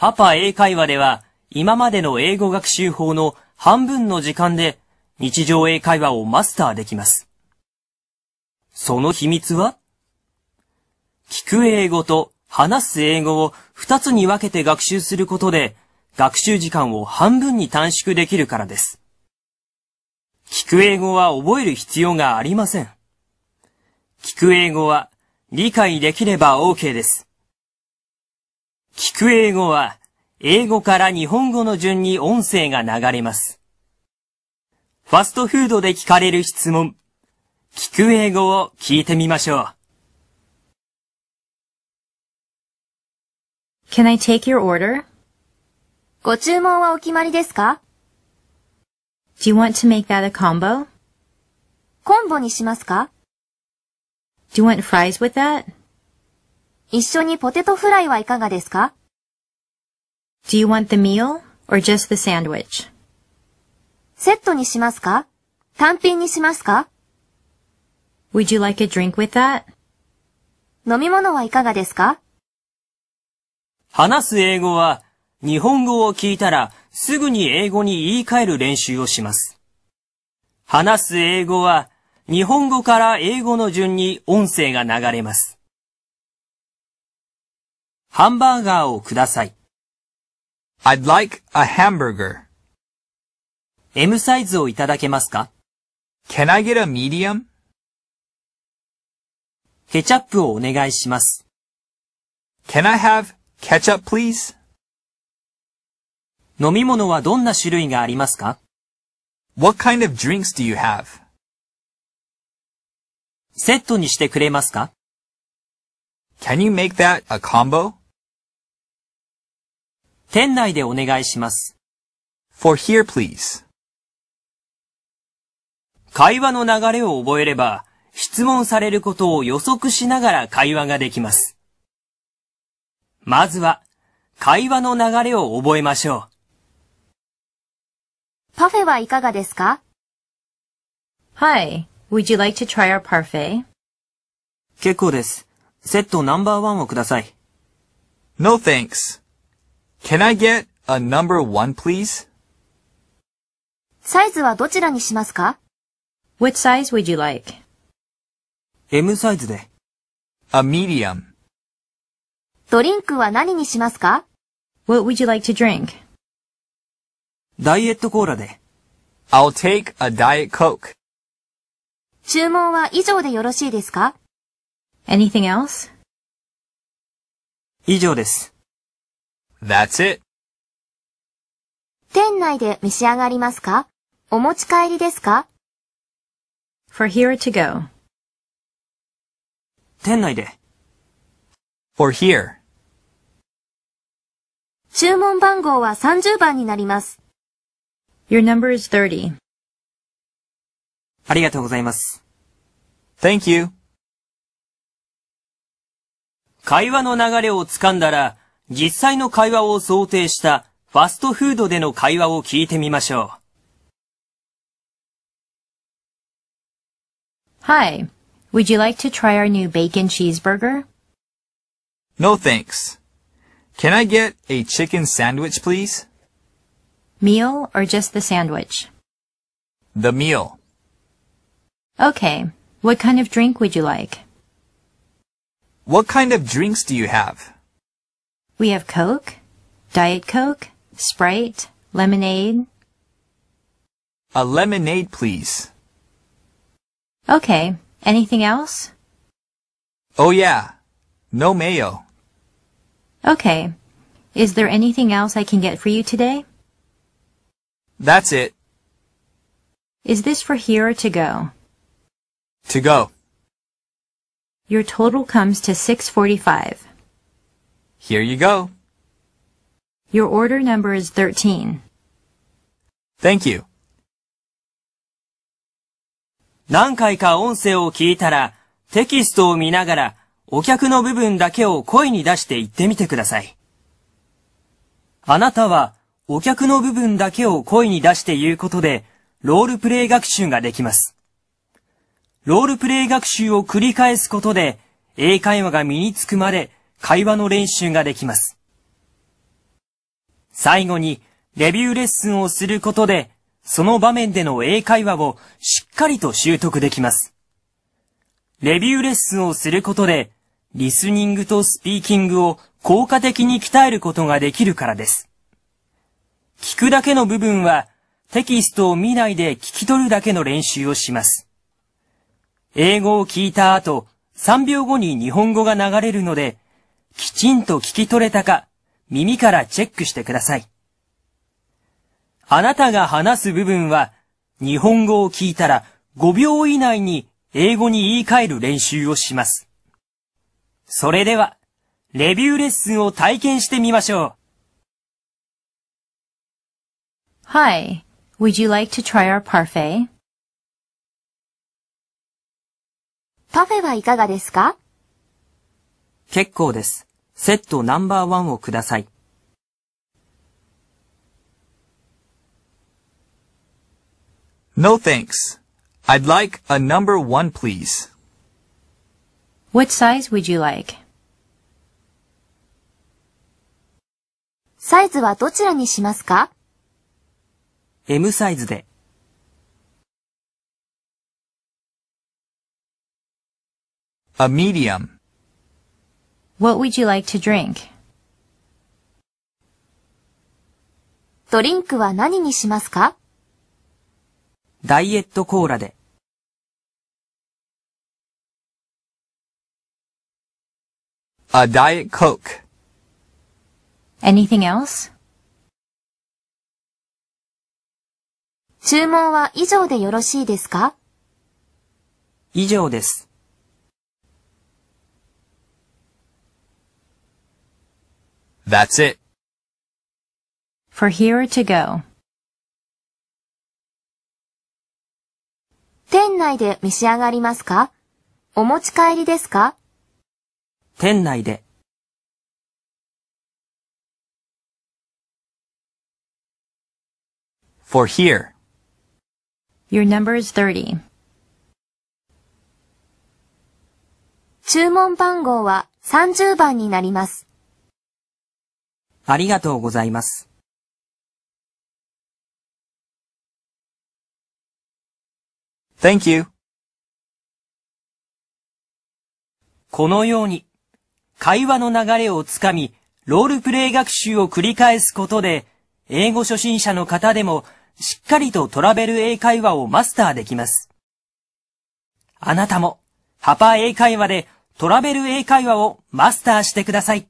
パパ英会話では、今までの英語学習法の半分の時間で日常英会話をマスターできます。その秘密は聞く英語と話す英語を二つに分けて学習することで、学習時間を半分に短縮できるからです。聞く英語は覚える必要がありません。聞く英語は理解できれば OK です。聞く英語は、英語から日本語の順に音声が流れます。ファストフードで聞かれる質問、聞く英語を聞いてみましょう。Can I take your order? ご注文はお決まりですか Do you want to make that a combo? コンボにしますか Do you want fries with that? 一緒にポテトフライはいかがですか ?Do you want the meal or just the sandwich? セットにしますか単品にしますか ?Would you like a drink with that? 飲み物はいかがですか話す英語は日本語を聞いたらすぐに英語に言い換える練習をします。話す英語は日本語から英語の順に音声が流れます。ハンバーガーをください。I'd like a hamburger. M サイズをいただけますか Can I get a medium? ケチャップをお願いします。Can I have ketchup please? 飲み物はどんな種類がありますか ?What kind of drinks do you have? セットにしてくれますか ?Can you make that a combo? 店内でお願いします。for here please 会話の流れを覚えれば、質問されることを予測しながら会話ができます。まずは、会話の流れを覚えましょう。パフェはいかがですか ?Hi, would you like to try our parfait? 結構です。セットナンバーワンをください。No thanks. Can I get a number one, please? サイズはどちらにしますか w h size would you like?M サイズで。A medium. ドリンクは何にしますか ?What would you like to drink? ダイエットコーラで。I'll take a diet coke. 注文は以上でよろしいですか ?Anything else? 以上です。That's it. 店内で召し上がりますかお持ち帰りですか ?for here to go. 店内で for here. 注文番号は30番になります。Your number is 30. ありがとうございます。Thank you. 会話の流れをつかんだら、実際の会話を想定したファストフードでの会話を聞いてみましょう。Hi, would you like to try our new bacon cheeseburger? No thanks. Can I get a chicken sandwich, please? Meal or just the sandwich? The meal. Okay. What kind of drink would you like? What kind of drinks do you have? We have Coke, Diet Coke, Sprite, lemonade. A lemonade, please. Okay. Anything else? Oh, yeah. No mayo. Okay. Is there anything else I can get for you today? That's it. Is this for here or to go? To go. Your total comes to 645. Here you go. Your order number is 13. Thank you. 何回か音声を聞いたら、テキストを見ながら、お客の部分だけを声に出して言ってみてください。あなたは、お客の部分だけを声に出して言うことで、ロールプレイ学習ができます。ロールプレイ学習を繰り返すことで、英会話が身につくまで、会話の練習ができます。最後に、レビューレッスンをすることで、その場面での英会話をしっかりと習得できます。レビューレッスンをすることで、リスニングとスピーキングを効果的に鍛えることができるからです。聞くだけの部分は、テキストを見ないで聞き取るだけの練習をします。英語を聞いた後、3秒後に日本語が流れるので、きちんと聞き取れたか、耳からチェックしてください。あなたが話す部分は、日本語を聞いたら5秒以内に英語に言い換える練習をします。それでは、レビューレッスンを体験してみましょう。Hi, would you like to try our parfait? パフェはいかがですか結構です。セットナンバーワンをください。No thanks. I'd like a number one, please. What size would you like? サイズはどちらにしますか ?M サイズで。A medium. What would you like to drink? ドリンクは何にしますかダイエットコーラで。A Diet Coke. Anything else? 注文は以上でよろしいですか以上です。That's it. For here to go. 店内で召し上がりますかお持ち帰りですか店内で。for here. Your number is 30. 注文番号は30番になります。ありがとうございます。Thank you. このように、会話の流れをつかみ、ロールプレイ学習を繰り返すことで、英語初心者の方でも、しっかりとトラベル英会話をマスターできます。あなたも、ハパ英会話でトラベル英会話をマスターしてください。